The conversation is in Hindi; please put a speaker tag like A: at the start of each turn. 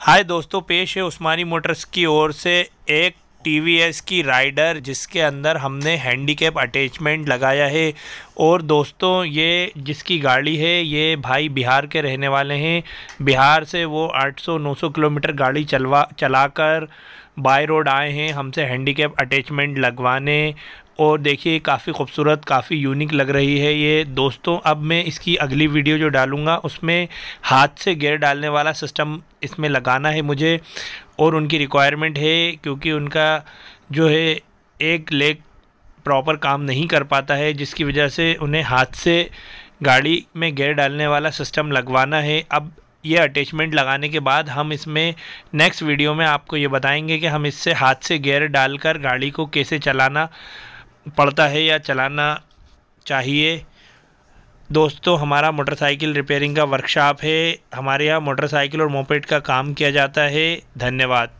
A: हाय दोस्तों पेश है उस्मानी मोटर्स की ओर से एक टीवीएस की राइडर जिसके अंदर हमने हैंडीकैप अटैचमेंट लगाया है और दोस्तों ये जिसकी गाड़ी है ये भाई बिहार के रहने वाले हैं बिहार से वो 800-900 किलोमीटर गाड़ी चलवा चलाकर बाय रोड आए हैं हमसे हैंडीकैप अटैचमेंट लगवाने और देखिए काफ़ी खूबसूरत काफ़ी यूनिक लग रही है ये दोस्तों अब मैं इसकी अगली वीडियो जो डालूँगा उसमें हाथ से गेयर डालने वाला सिस्टम इसमें लगाना है मुझे और उनकी रिक्वायरमेंट है क्योंकि उनका जो है एक लेग प्रॉपर काम नहीं कर पाता है जिसकी वजह से उन्हें हाथ से गाड़ी में गेयर डालने वाला सिस्टम लगवाना है अब ये अटैचमेंट लगाने के बाद हम इसमें नेक्स्ट वीडियो में आपको ये बताएंगे कि हम इससे हाथ से गेयर डालकर गाड़ी को कैसे चलाना पड़ता है या चलाना चाहिए दोस्तों हमारा मोटरसाइकिल रिपेयरिंग का वर्कशॉप है हमारे यहाँ मोटरसाइकिल और मोपेट का काम किया जाता है धन्यवाद